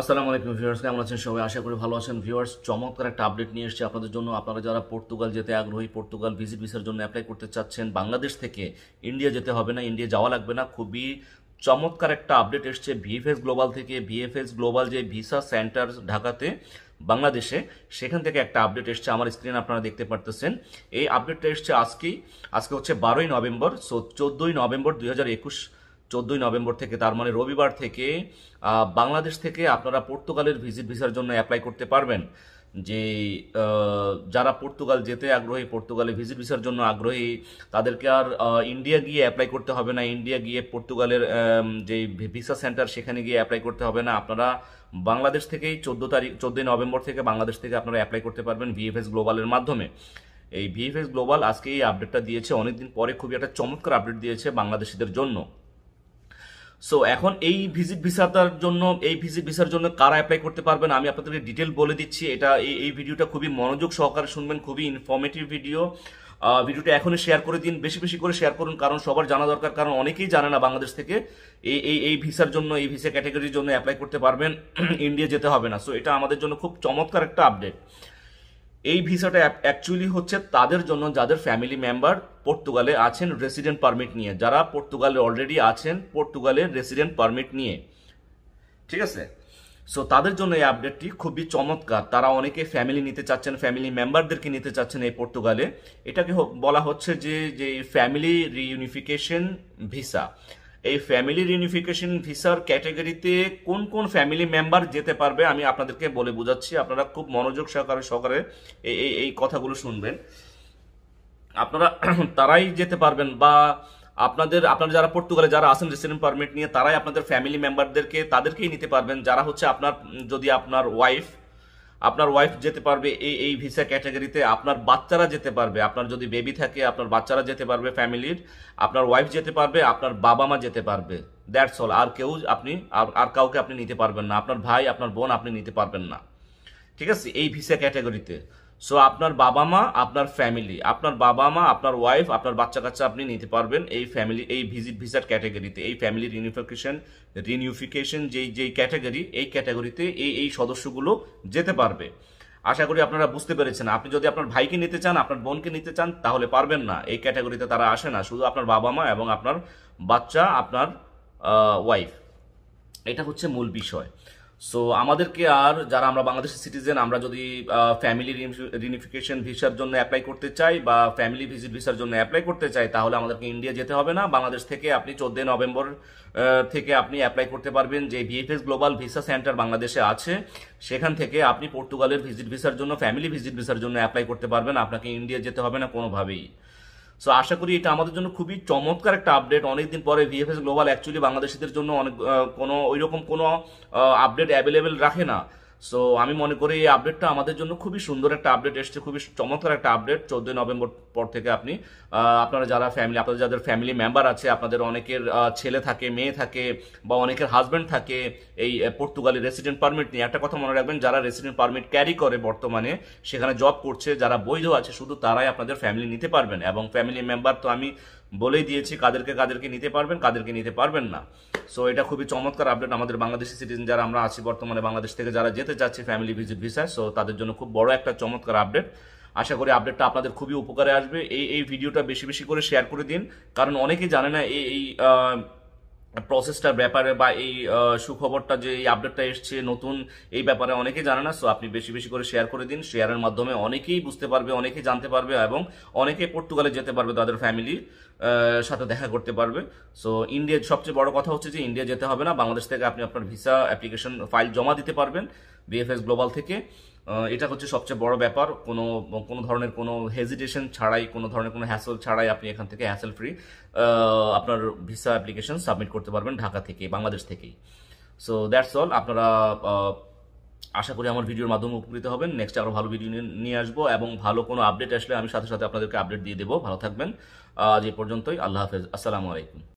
আসসালামু আলাইকুম ভিউয়ার্স কেমন আছেন সবাই আশা করি ভালো আছেন ভিউয়ার্স চমৎকার একটা আপডেট নিয়ে এসেছি আপনাদের জন্য আপনারা যারা পর্তুগাল যেতে আগ্রহী পর্তুগাল ভিজিট ভিসার জন্য অ্যাপ্লাই করতে চাচ্ছেন বাংলাদেশ থেকে ইন্ডিয়া যেতে হবে না ইন্ডিয়া যাওয়া লাগবে না খুবই চমৎকার একটা আপডেট এসছে ভিএফএস গ্লোবাল থেকে ভিএফএস গ্লোবাল যে ভিসা সেন্টার ঢাকাতে বাংলাদেশে সেখান থেকে একটা আপডেট এসছে আমার স্ক্রিনে আপনারা দেখতে পারতেছেন এই আপডেটটা এসছে আজকেই আজকে হচ্ছে বারোই নভেম্বর সো চোদ্দোই নভেম্বর দুই চোদ্দই নভেম্বর থেকে তার মানে রবিবার থেকে বাংলাদেশ থেকে আপনারা পর্তুগালের ভিজিট ভিসার জন্য অ্যাপ্লাই করতে পারবেন যে যারা পর্তুগাল যেতে আগ্রহী পর্তুগালে ভিজিট ভিসার জন্য আগ্রহী তাদেরকে আর ইন্ডিয়া গিয়ে অ্যাপ্লাই করতে হবে না ইন্ডিয়া গিয়ে পর্তুগালের যে ভিসা সেন্টার সেখানে গিয়ে অ্যাপ্লাই করতে হবে না আপনারা বাংলাদেশ থেকেই চোদ্দো তারিখ চোদ্দোই নভেম্বর থেকে বাংলাদেশ থেকে আপনারা অ্যাপ্লাই করতে পারবেন ভিএফএস গ্লোবালের মাধ্যমে এই ভিএফএস গ্লোবাল আজকে এই আপডেটটা দিয়েছে অনেকদিন পরে খুবই একটা চমৎকার আপডেট দিয়েছে বাংলাদেশিদের জন্য সো এখন এই ভিজিট ভিসাটার জন্য এই ভিজিট ভিসার জন্য কারা অ্যাপ্লাই করতে পারবেন আমি আপনাদেরকে ডিটেল বলে দিচ্ছি এটা এই ভিডিওটা খুবই মনোযোগ সহকারে শুনবেন খুবই ইনফর্মেটিভ ভিডিও ভিডিওটা এখনই শেয়ার করে দিন বেশি বেশি করে শেয়ার করুন কারণ সবার জানা দরকার কারণ অনেকেই জানে না বাংলাদেশ থেকে এই এই এই ভিসার জন্য এই ভিসা ক্যাটাগরির জন্য অ্যাপ্লাই করতে পারবেন ইন্ডিয়া যেতে হবে না সো এটা আমাদের জন্য খুব চমৎকার একটা আপডেট এই ভিসাটা অ্যাকচুয়ালি হচ্ছে তাদের জন্য যাদের ফ্যামিলি মেম্বার পর্তুগালে আছেন রেসিডেন্ট পারমিট নিয়ে যারা পর্তুগালে অলরেডি আছেন পর্তুগালে রেসিডেন্ট পারমিট নিয়ে ঠিক আছে সো তাদের জন্য এই আপডেটটি খুবই চমৎকার তারা অনেকে ফ্যামিলি নিতে চাচ্ছেন ফ্যামিলি মেম্বারদেরকে নিতে চাচ্ছেন এই পর্তুগালে এটাকে বলা হচ্ছে যে যে ফ্যামিলি রিউনিফিকেশন ভিসা এই ফ্যামিলি রিউনিফিকেশন ভিসার ক্যাটাগরিতে কোন কোন ফ্যামিলি মেম্বার যেতে পারবে আমি আপনাদেরকে বলে বোঝাচ্ছি আপনারা খুব মনোযোগ সহকারে সহকারে এই এই কথাগুলো শুনবেন আপনারা তারাই যেতে পারবেন বা আপনাদের আপনারা যারা পর্তুগালে যারা আসেন রেসিডেন্ট পারমিট নিয়ে তারাই আপনাদের ফ্যামিলি মেম্বারদেরকে তাদেরকেই নিতে পারবেন যারা হচ্ছে আপনার যদি আপনার ওয়াইফ আপনার ওয়াইফ যেতে পারবে এই এই ভিসা ক্যাটাগরিতে আপনার বাচ্চারা যেতে পারবে আপনার যদি বেবি থাকে আপনার বাচ্চারা যেতে পারবে ফ্যামিলির আপনার ওয়াইফ যেতে পারবে আপনার বাবা মা যেতে পারবে দ্যাটস অল আর কেউ আপনি আর আর কাউকে আপনি নিতে পারবেন না আপনার ভাই আপনার বোন আপনি নিতে পারবেন না ঠিক আছে এই ভিসা ক্যাটাগরিতে সো আপনার বাবা মা আপনার ফ্যামিলি আপনার বাবা মা আপনার ওয়াইফ আপনার বাচ্চা কাচ্চা আপনি নিতে পারবেন এই ফ্যামিলি এই ভিজিট ভিসার ক্যাটাগরিতে এই ফ্যামিলি রিনিফিকেশন রিনিউফিকেশন যেই যেই ক্যাটাগরি এই ক্যাটাগরিতে এই এই সদস্যগুলো যেতে পারবে আশা করি আপনারা বুঝতে পেরেছেন আপনি যদি আপনার ভাইকে নিতে চান আপনার বোনকে নিতে চান তাহলে পারবেন না এই ক্যাটাগরিতে তারা আসে না শুধু আপনার বাবা মা এবং আপনার বাচ্চা আপনার ওয়াইফ এটা হচ্ছে মূল বিষয় সো আমাদেরকে আর যারা আমরা বাংলাদেশের সিটিজেন আমরা যদি ফ্যামিলি রিনিফিকেশন ভিসার জন্য অ্যাপ্লাই করতে চাই বা ফ্যামিলি ভিজিট ভিসার জন্য অ্যাপ্লাই করতে চাই তাহলে আমাদেরকে ইন্ডিয়া যেতে হবে না বাংলাদেশ থেকে আপনি চোদ্দই নভেম্বর থেকে আপনি অ্যাপ্লাই করতে পারবেন যে বিএফএস গ্লোবাল ভিসা সেন্টার বাংলাদেশে আছে সেখান থেকে আপনি পর্তুগালের ভিজিট ভিসার জন্য ফ্যামিলি ভিজিট ভিসার জন্য অ্যাপ্লাই করতে পারবেন আপনাকে ইন্ডিয়া যেতে হবে না কোনোভাবেই সো আশা করি এটা আমাদের জন্য খুবই চমৎকার একটা আপডেট অনেকদিন পরে ভিএফএস গ্লোবাল অ্যাকচুয়ালি বাংলাদেশিদের জন্য অনেক কোনো ওইরকম কোনো আপডেট অ্যাভেলেবেল রাখে না সো আমি মনে করি এই আপডেটটা আমাদের জন্য খুবই সুন্দর একটা আপডেট এসছে খুবই চমৎকার একটা আপডেট চোদ্দই নভেম্বর পর থেকে আপনি আপনারা যারা ফ্যামিলি আপনাদের যাদের ফ্যামিলি মেম্বার আছে আপনাদের অনেকের ছেলে থাকে মেয়ে থাকে বা অনেকের হাজব্যান্ড থাকে এই পর্তুগালি রেসিডেন্ট পারমিট নিয়ে একটা কথা মনে রাখবেন যারা রেসিডেন্ট পারমিট ক্যারি করে বর্তমানে সেখানে জব করছে যারা বৈধ আছে শুধু তারাই আপনাদের ফ্যামিলি নিতে পারবেন এবং ফ্যামিলি মেম্বার তো আমি বলেই দিয়েছি কাদেরকে কাদেরকে নিতে পারবেন কাদেরকে নিতে পারবেন না সো এটা খুবই চমৎকার আপডেট আমাদের বাংলাদেশি সিটিজেন যারা আমরা আছি বর্তমানে বাংলাদেশ থেকে যারা যেতে চাচ্ছি ফ্যামিলি ভিজিট ভিসায় সো তাদের জন্য খুব বড় একটা চমৎকার আপডেট আশা করি আপডেটটা আপনাদের খুবই উপকারে আসবে এই এই ভিডিওটা বেশি বেশি করে শেয়ার করে দিন কারণ অনেকেই জানে না এই এই প্রসেসটার ব্যাপারে বা এই সুখবরটা যে এই আপডেটটা এসছে নতুন এই ব্যাপারে অনেকেই জানে না সো আপনি বেশি বেশি করে শেয়ার করে দিন শেয়ারের মাধ্যমে অনেকেই বুঝতে পারবে অনেকেই জানতে পারবে এবং অনেকে পর্তুগালে যেতে পারবে তাদের ফ্যামিলি সাথে দেখা করতে পারবে সো ইন্ডিয়ার সবচেয়ে বড় কথা হচ্ছে যে ইন্ডিয়া যেতে হবে না বাংলাদেশ থেকে আপনি আপনার ভিসা অ্যাপ্লিকেশন ফাইল জমা দিতে পারবেন বিএফএস গ্লোবাল থেকে এটা হচ্ছে সবচেয়ে বড় ব্যাপার কোনো কোনো ধরনের কোনো হেজিটেশন ছাড়াই কোনো ধরনের কোনো হ্যাসল ছাড়াই আপনি এখান থেকে হ্যাসেল ফ্রি আপনার ভিসা অ্যাপ্লিকেশন সাবমিট করতে পারবেন ঢাকা থেকে বাংলাদেশ থেকেই সো দ্যাটস অল আপনারা আশা করি আমার ভিডিওর মাধ্যমে উপকৃত হবেন নেক্সট আরও ভালো ভিডিও নিয়ে আসবো এবং ভালো কোনো আপডেট আসলে আমি সাথে সাথে আপনাদেরকে আপডেট দিয়ে দেবো ভালো থাকবেন আজ এ পর্যন্তই আল্লাহ হাফেজ আসসালামু আলাইকুম